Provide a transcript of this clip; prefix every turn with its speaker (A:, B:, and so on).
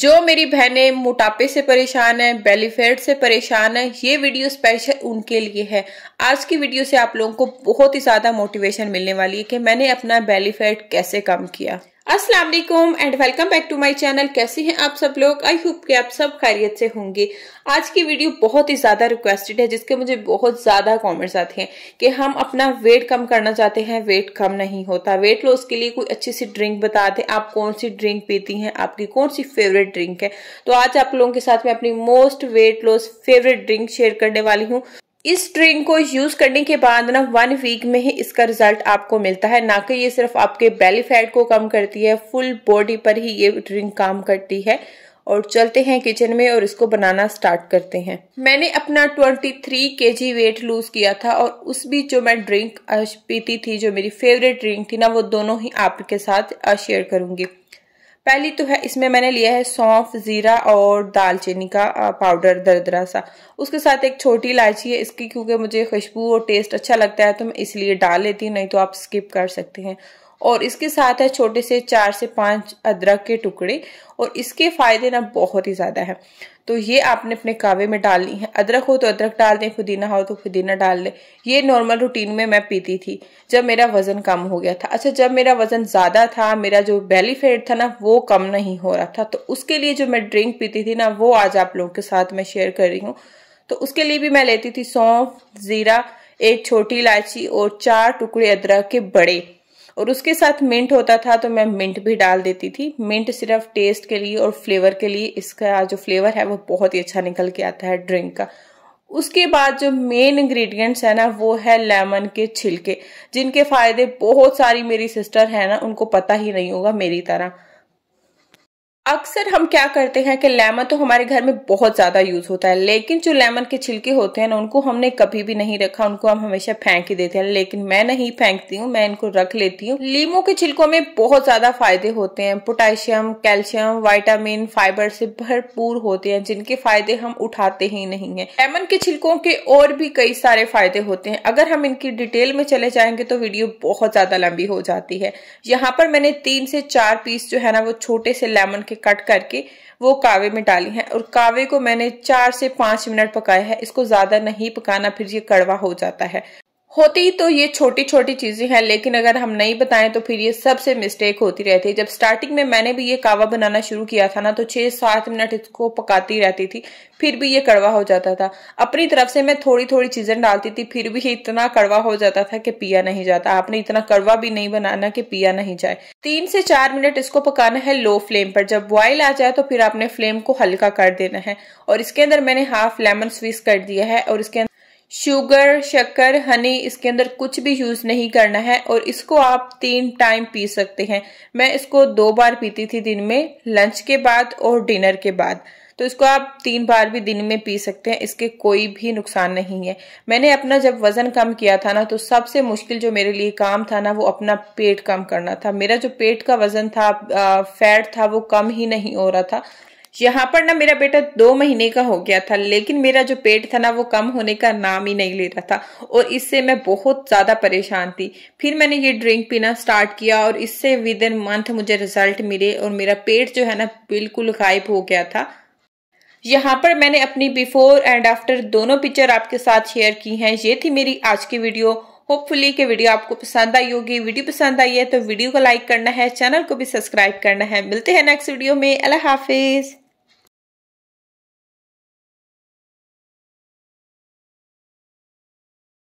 A: जो मेरी बहनें मोटापे से परेशान हैं बेली से परेशान हैं ये वीडियो स्पेशल उनके लिए है आज की वीडियो से आप लोगों को बहुत ही ज़्यादा मोटिवेशन मिलने वाली है कि मैंने अपना बेली कैसे कम किया अस्सलाम वालेकुम and welcome back to my channel कैसे हैं आप सब लोग आई होप कि आप सब खैरियत से होंगे आज की वीडियो बहुत ही ज़्यादा रिक्वेस्टेड है जिसके मुझे बहुत ज़्यादा कमेंट्स आते हैं कि हम अपना वेट कम करना चाहते हैं वेट कम नहीं होता वेट लॉस के लिए कोई अच्छी सी ड्रिंक बता दें आप कौन सी ड्रिंक पीती हैं आपकी कौन सी फेवरेट ड्रिंक है तो आज आप लोगों के साथ मैं अपनी most weight loss favourite drink share करने वाली हूँ इस ड्रिंक को यूज करने के बाद ना वन वीक में ही इसका रिजल्ट आपको मिलता है ना कि ये सिर्फ आपके बेली फैट को कम करती है फुल बॉडी पर ही ये ड्रिंक काम करती है और चलते हैं किचन में और इसको बनाना स्टार्ट करते हैं मैंने अपना 23 थ्री के वेट लूज किया था और उस बीच जो मैं ड्रिंक पीती थी जो मेरी फेवरेट ड्रिंक थी ना वो दोनों ही आपके साथ शेयर करूंगी पहली तो है इसमें मैंने लिया है सौंफ ज़ीरा और दालचीनी का पाउडर दरदरा सा उसके साथ एक छोटी इलायची है इसकी क्योंकि मुझे खुशबू और टेस्ट अच्छा लगता है तो मैं इसलिए डाल लेती हूँ नहीं तो आप स्किप कर सकते हैं और इसके साथ है छोटे से चार से पांच अदरक के टुकड़े और इसके फ़ायदे ना बहुत ही ज़्यादा है तो ये आपने अपने कावे में डालनी है अदरक हो तो अदरक डाल दें पुदीना हो तो पुदीना डाल दें ये नॉर्मल रूटीन में मैं पीती थी जब मेरा वज़न कम हो गया था अच्छा जब मेरा वज़न ज़्यादा था मेरा जो बेली फेट था ना वो कम नहीं हो रहा था तो उसके लिए जो मैं ड्रिंक पीती थी ना वो आज आप लोगों के साथ मैं शेयर कर रही हूँ तो उसके लिए भी मैं लेती थी सौंफ ज़ीरा एक छोटी इलायची और चार टुकड़े अदरक के बड़े और उसके साथ मिंट होता था तो मैं मिंट भी डाल देती थी मिंट सिर्फ टेस्ट के लिए और फ्लेवर के लिए इसका जो फ्लेवर है वो बहुत ही अच्छा निकल के आता है ड्रिंक का उसके बाद जो मेन इंग्रेडिएंट्स है ना वो है लेमन के छिलके जिनके फायदे बहुत सारी मेरी सिस्टर है ना उनको पता ही नहीं होगा मेरी तरह अक्सर हम क्या करते हैं कि लेमन तो हमारे घर में बहुत ज़्यादा यूज़ होता है लेकिन जो लेमन के छिलके होते हैं ना उनको हमने कभी भी नहीं रखा उनको हम हमेशा फेंक ही देते हैं लेकिन मैं नहीं फेंकती हूँ मैं इनको रख लेती हूँ लीमो के छिलकों में बहुत ज़्यादा फायदे होते हैं पोटेशियम कैल्शियम वाइटामिन फाइबर से भरपूर होते हैं जिनके फायदे हम उठाते ही नहीं है लेमन के छिलकों के और भी कई सारे फायदे होते हैं अगर हम इनकी डिटेल में चले जाएंगे तो वीडियो बहुत ज़्यादा लंबी हो जाती है यहाँ पर मैंने तीन से चार पीस जो है ना वो छोटे से लेमन के कट करके वो कावे में डाली हैं और कावे को मैंने चार से पाँच मिनट पकाया है इसको ज़्यादा नहीं पकाना फिर ये कड़वा हो जाता है होती तो ये छोटी छोटी चीज़ें हैं लेकिन अगर हम नहीं बताएं तो फिर ये सबसे मिस्टेक होती रहती है जब स्टार्टिंग में मैंने भी ये कावा बनाना शुरू किया था ना तो छः सात मिनट इसको पकाती रहती थी फिर भी ये कड़वा हो जाता था अपनी तरफ से मैं थोड़ी थोड़ी चीज़ें डालती थी फिर भी ये इतना कड़वा हो जाता था कि पिया नहीं जाता आपने इतना कड़वा भी नहीं बनाना कि पिया नहीं जाए तीन से चार मिनट इसको पकाना है लो फ्लेम पर जब बॉयल आ जाए तो फिर आपने फ्लेम को हल्का कर देना है और इसके अंदर मैंने हाफ लेमन स्वीस कर दिया है और इसके शुगर शक्कर हनी इसके अंदर कुछ भी यूज़ नहीं करना है और इसको आप तीन टाइम पी सकते हैं मैं इसको दो बार पीती थी दिन में लंच के बाद और डिनर के बाद तो इसको आप तीन बार भी दिन में पी सकते हैं इसके कोई भी नुकसान नहीं है मैंने अपना जब वजन कम किया था ना तो सबसे मुश्किल जो मेरे लिए काम था ना वो अपना पेट कम करना था मेरा जो पेट का वजन था फैट था वो कम ही नहीं हो रहा था यहाँ पर ना मेरा बेटा दो महीने का हो गया था लेकिन मेरा जो पेट था ना वो कम होने का नाम ही नहीं ले रहा था और इससे मैं बहुत ज़्यादा परेशान थी फिर मैंने ये ड्रिंक पीना स्टार्ट किया और इससे विद इन मंथ मुझे रिजल्ट मिले और मेरा पेट जो है ना बिल्कुल गायब हो गया था यहाँ पर मैंने अपनी बिफोर एंड आफ्टर दोनों पिक्चर आपके साथ शेयर की हैं ये थी मेरी आज की वीडियो होपफुली कि वीडियो आपको पसंद आई होगी वीडियो पसंद आई है तो वीडियो को लाइक करना है चैनल को भी सब्सक्राइब करना है मिलते हैं नेक्स्ट वीडियो में अल्लाह हाफिज़